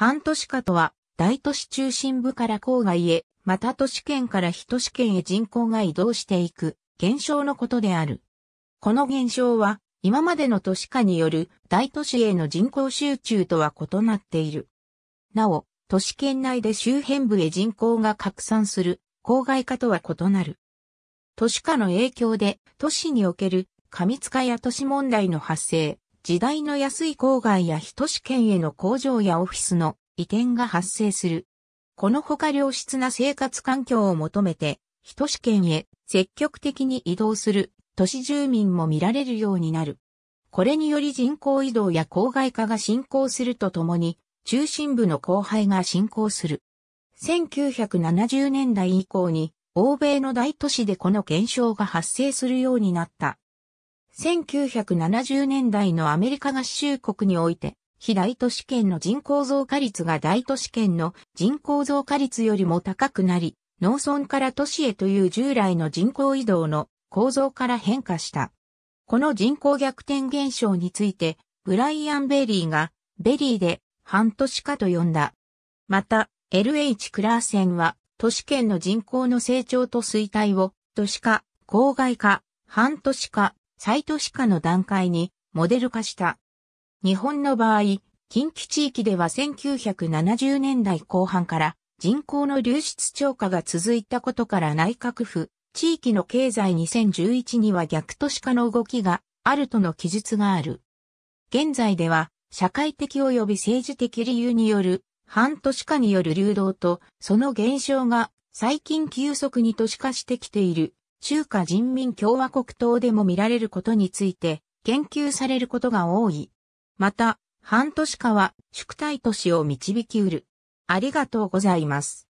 半都市化とは、大都市中心部から郊外へ、また都市圏から非都市圏へ人口が移動していく、現象のことである。この現象は、今までの都市化による大都市への人口集中とは異なっている。なお、都市圏内で周辺部へ人口が拡散する、郊外化とは異なる。都市化の影響で、都市における過密化や都市問題の発生、時代の安い郊外や都市圏への工場やオフィスの移転が発生する。このほか良質な生活環境を求めて、都市圏へ積極的に移動する都市住民も見られるようになる。これにより人口移動や郊外化が進行するとともに、中心部の荒廃が進行する。1970年代以降に、欧米の大都市でこの現象が発生するようになった。1970年代のアメリカ合衆国において、非大都市圏の人口増加率が大都市圏の人口増加率よりも高くなり、農村から都市へという従来の人口移動の構造から変化した。この人口逆転現象について、ブライアン・ベリーが、ベリーで半年かと呼んだ。また、LH クラーセンは、都市圏の人口の成長と衰退を、都市化、郊外化、半都市化、再都市化の段階にモデル化した。日本の場合、近畿地域では1970年代後半から人口の流出超過が続いたことから内閣府、地域の経済2011には逆都市化の動きがあるとの記述がある。現在では社会的及び政治的理由による半都市化による流動とその減少が最近急速に都市化してきている中華人民共和国等でも見られることについて研究されることが多い。また、半年かは宿体都市を導きうる。ありがとうございます。